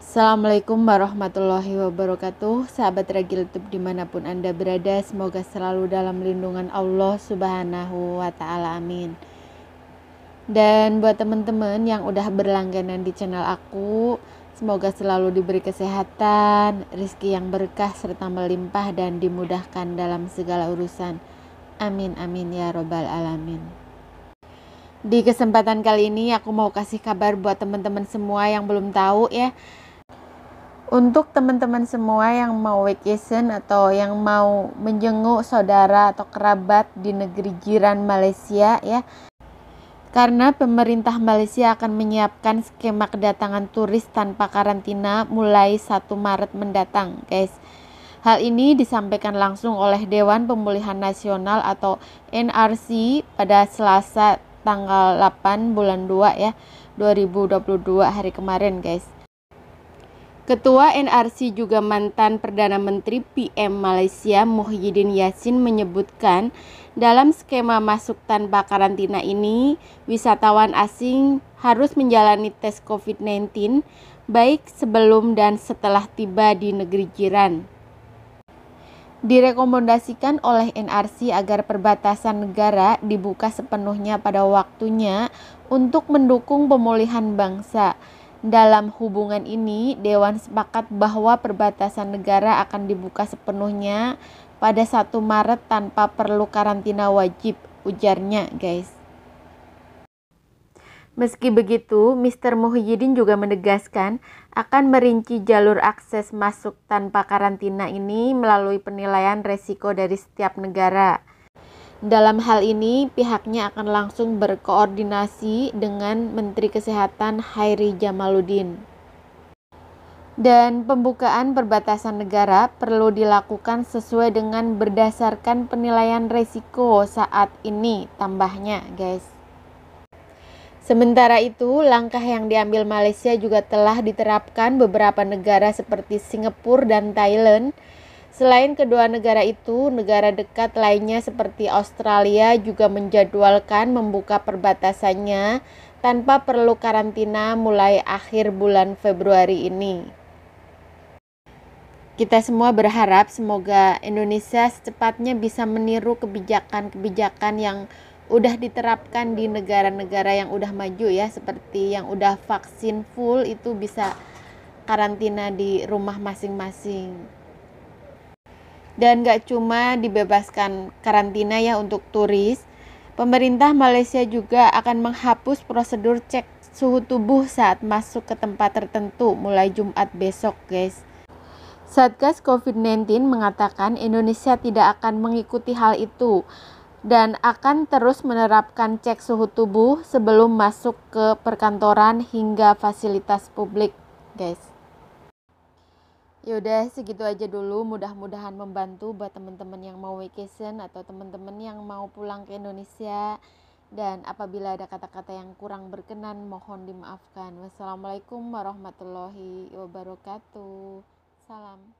Assalamualaikum warahmatullahi wabarakatuh Sahabat Ragil Youtube dimanapun Anda berada Semoga selalu dalam lindungan Allah subhanahu wa ta'ala amin Dan buat teman-teman yang udah berlangganan di channel aku Semoga selalu diberi kesehatan, rizki yang berkah serta melimpah dan dimudahkan dalam segala urusan Amin amin ya robbal alamin di kesempatan kali ini aku mau kasih kabar buat teman-teman semua yang belum tahu ya untuk teman-teman semua yang mau vacation atau yang mau menjenguk saudara atau kerabat di negeri jiran Malaysia ya. Karena pemerintah Malaysia akan menyiapkan skema kedatangan turis tanpa karantina mulai 1 Maret mendatang, guys. Hal ini disampaikan langsung oleh Dewan Pemulihan Nasional atau NRC pada Selasa tanggal 8 bulan 2 ya 2022 hari kemarin, guys. Ketua NRC juga mantan Perdana Menteri PM Malaysia Muhyiddin Yassin menyebutkan dalam skema masuk tanpa karantina ini wisatawan asing harus menjalani tes COVID-19 baik sebelum dan setelah tiba di negeri jiran. Direkomendasikan oleh NRC agar perbatasan negara dibuka sepenuhnya pada waktunya untuk mendukung pemulihan bangsa dalam hubungan ini, Dewan sepakat bahwa perbatasan negara akan dibuka sepenuhnya pada 1 Maret tanpa perlu karantina wajib, ujarnya guys. Meski begitu, Mr. Muhyiddin juga menegaskan akan merinci jalur akses masuk tanpa karantina ini melalui penilaian resiko dari setiap negara. Dalam hal ini, pihaknya akan langsung berkoordinasi dengan Menteri Kesehatan Hairi Jamaluddin. Dan pembukaan perbatasan negara perlu dilakukan sesuai dengan berdasarkan penilaian risiko saat ini, tambahnya, guys. Sementara itu, langkah yang diambil Malaysia juga telah diterapkan beberapa negara seperti Singapura dan Thailand Selain kedua negara itu, negara dekat lainnya seperti Australia juga menjadwalkan membuka perbatasannya tanpa perlu karantina mulai akhir bulan Februari ini. Kita semua berharap semoga Indonesia secepatnya bisa meniru kebijakan-kebijakan yang udah diterapkan di negara-negara yang udah maju ya seperti yang udah vaksin full itu bisa karantina di rumah masing-masing. Dan gak cuma dibebaskan karantina ya untuk turis, pemerintah Malaysia juga akan menghapus prosedur cek suhu tubuh saat masuk ke tempat tertentu mulai Jumat besok guys. Satgas COVID-19 mengatakan Indonesia tidak akan mengikuti hal itu dan akan terus menerapkan cek suhu tubuh sebelum masuk ke perkantoran hingga fasilitas publik, guys. Yaudah segitu aja dulu mudah-mudahan membantu buat teman-teman yang mau vacation atau teman-teman yang mau pulang ke Indonesia dan apabila ada kata-kata yang kurang berkenan mohon dimaafkan. Wassalamualaikum warahmatullahi wabarakatuh. Salam.